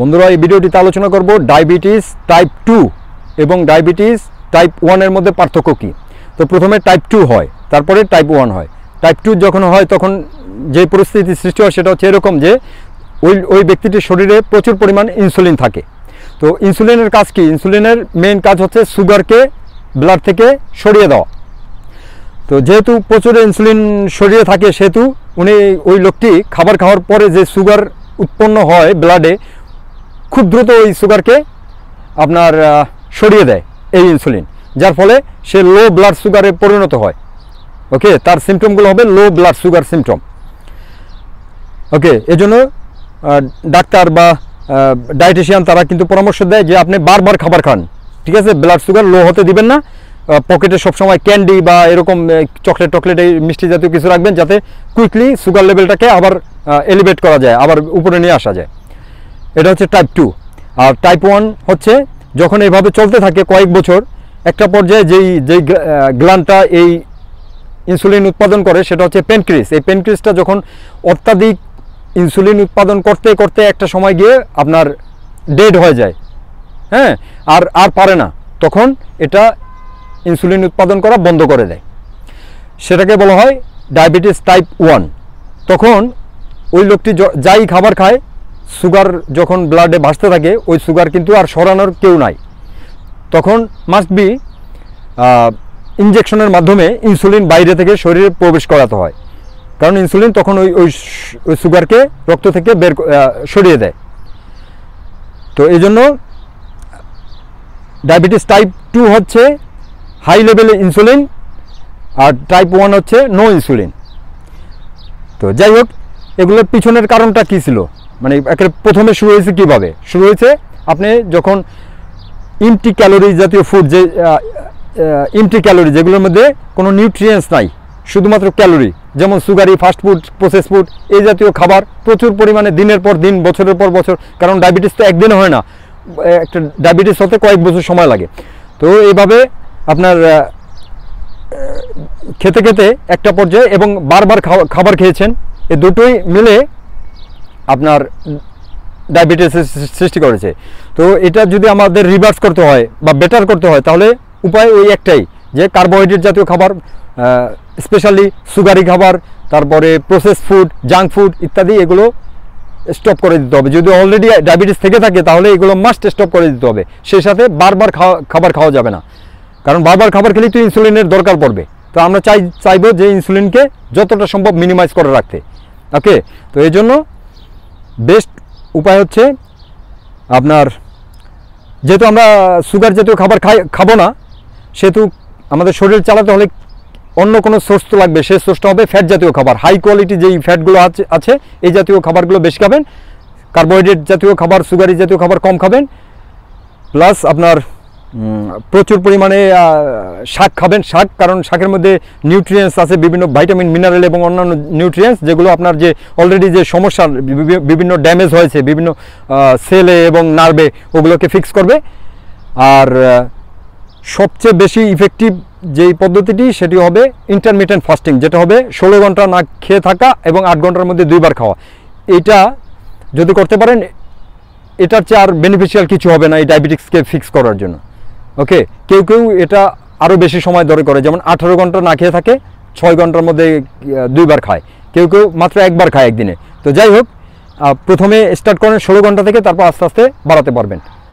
বন্ধুরা এই ভিডিওটিতে আলোচনা করব ডায়াবেটিস টাইপ টু এবং ডায়াবেটিস টাইপ ওয়ানের মধ্যে পার্থক্য কী তো প্রথমে টাইপ টু হয় তারপরে টাইপ ওয়ান হয় টাইপ টু যখন হয় তখন যে পরিস্থিতি সৃষ্টি হয় সেটা হচ্ছে এরকম যে ওই ওই ব্যক্তিটির শরীরে প্রচুর পরিমাণ ইনসুলিন থাকে তো ইনসুলিনের কাজ কি ইনসুলিনের মেন কাজ হচ্ছে সুগারকে ব্লাড থেকে সরিয়ে দেওয়া তো যেহেতু প্রচুর ইনসুলিন শরীরে থাকে সেহেতু উনি ওই লোকটি খাবার খাওয়ার পরে যে সুগার উৎপন্ন হয় ব্লাডে খুব দ্রুত ওই সুগারকে আপনার সরিয়ে দেয় এই ইনসুলিন যার ফলে সে লো ব্লাড সুগারে পরিণত হয় ওকে তার সিমটমগুলো হবে low blood sugar symptom okay এজন্য ডাক্তার বা ডায়েটিশিয়ান তারা কিন্তু পরামর্শ দেয় যে আপনি বারবার খাবার খান ঠিক আছে ব্লাড সুগার লো হতে দিবেন না পকেটে সবসময় ক্যান্ডি বা এরকম চকলেট টকলেট এই মিষ্টি জাতীয় কিছু রাখবেন যাতে কুইকলি সুগার লেভেলটাকে আবার এলিভেট করা যায় আবার উপরে নিয়ে আসা যায় এটা হচ্ছে টাইপ টু আর টাইপ ওয়ান হচ্ছে যখন এইভাবে চলতে থাকে কয়েক বছর একটা পর্যায়ে যেই যেই গ্লানটা এই ইনসুলিন উৎপাদন করে সেটা হচ্ছে পেনক্রিস এই পেনক্রিসটা যখন অত্যাধিক ইনসুলিন উৎপাদন করতে করতে একটা সময় গিয়ে আপনার ডেড হয়ে যায় হ্যাঁ আর আর পারে না তখন এটা ইনসুলিন উৎপাদন করা বন্ধ করে দেয় সেটাকে বলা হয় ডায়াবেটিস টাইপ ওয়ান তখন ওই লোকটি যাই খাবার খায় সুগার যখন ব্লাডে ভাসতে থাকে ওই সুগার কিন্তু আর সরানোর কেউ নাই তখন মাস্ট বি ইঞ্জেকশনের মাধ্যমে ইনসুলিন বাইরে থেকে শরীরে প্রবেশ করাতে হয় কারণ ইনসুলিন তখন ওই ওই ওই সুগারকে রক্ত থেকে বের সরিয়ে দেয় তো এই জন্য ডায়াবেটিস টাইপ টু হচ্ছে হাই লেভেলে ইনসুলিন আর টাইপ ওয়ান হচ্ছে নো ইনসুলিন তো যাই হোক এগুলোর পিছনের কারণটা কী ছিল মানে একে প্রথমে শুরু হয়েছে কীভাবে শুরু হয়েছে আপনি যখন ইমটি ক্যালোরি জাতীয় ফুড যে ইমটি ক্যালোরি যেগুলোর মধ্যে কোনো নিউট্রিয়েন্টস নাই শুধুমাত্র ক্যালোরি যেমন সুগারি ফাস্টফুড প্রসেস ফুড এই জাতীয় খাবার প্রচুর পরিমাণে দিনের পর দিন বছরের পর বছর কারণ ডায়াবেটিস তো একদিন হয় না একটা ডায়াবেটিস হতে কয়েক বছর সময় লাগে তো এইভাবে আপনার খেতে খেতে একটা পর্যায়ে এবং বারবার খাবার খেয়েছেন এ দুটোই মিলে আপনার ডায়াবেটিসের সৃষ্টি করেছে তো এটা যদি আমাদের রিভার্স করতে হয় বা বেটার করতে হয় তাহলে উপায় ওই একটাই যে কার্বোহাইড্রেট জাতীয় খাবার স্পেশালি সুগারি খাবার তারপরে প্রসেস ফুড জাঙ্ক ফুড ইত্যাদি এগুলো স্টপ করে দিতে হবে যদি অলরেডি ডায়াবেটিস থেকে থাকে তাহলে এগুলো মাস্ট স্টপ করে দিতে হবে সেই সাথে বারবার খাবার খাওয়া যাবে না কারণ বারবার খাবার খেলেই তো ইনসুলিনের দরকার পড়বে তো আমরা চাই চাইবো যে ইনসুলিনকে যতটা সম্ভব মিনিমাইজ করে রাখতে ওকে তো এই জন্য বেস্ট উপায় হচ্ছে আপনার যেহেতু আমরা সুগার জাতীয় খাবার খাই খাবো না সেহেতু আমাদের শরীর চালাতে হলে অন্য কোনো সোর্স তো লাগবে সেই সোর্সটা হবে ফ্যাট জাতীয় খাবার হাই কোয়ালিটি যেই ফ্যাটগুলো আছে আছে এই জাতীয় খাবারগুলো বেশি খাবেন কার্বোহাইড্রেট জাতীয় খাবার সুগারি জাতীয় খাবার কম খাবেন প্লাস আপনার প্রচুর পরিমাণে শাক খাবেন শাক কারণ শাকের মধ্যে নিউট্রিয়েন্টস আছে বিভিন্ন ভাইটামিন মিনারেল এবং অন্যান্য নিউট্রিয়েন্টস যেগুলো আপনার যে অলরেডি যে সমস্যার বিভিন্ন ড্যামেজ হয়েছে বিভিন্ন সেলে এবং নার্ভে ওগুলোকে ফিক্স করবে আর সবচেয়ে বেশি ইফেক্টিভ যেই পদ্ধতিটি সেটি হবে ইন্টারমিডিয়েন্ট ফাস্টিং যেটা হবে ষোলো ঘন্টা না খেয়ে থাকা এবং আট ঘন্টার মধ্যে দুইবার খাওয়া এটা যদি করতে পারেন এটার চেয়ে আর বেনিফিশিয়াল কিছু হবে না এই ডায়াবেটিক্সকে ফিক্স করার জন্য ওকে কেউ কেউ এটা আরও বেশি সময় ধরে করে যেমন আঠারো ঘন্টা না খেয়ে থাকে ছয় ঘন্টার মধ্যে দুইবার খায় কেউ কেউ মাত্র একবার খায় একদিনে তো যাই হোক প্রথমে স্টার্ট করেন ষোলো ঘন্টা থেকে তারপর আস্তে আস্তে বাড়াতে পারবেন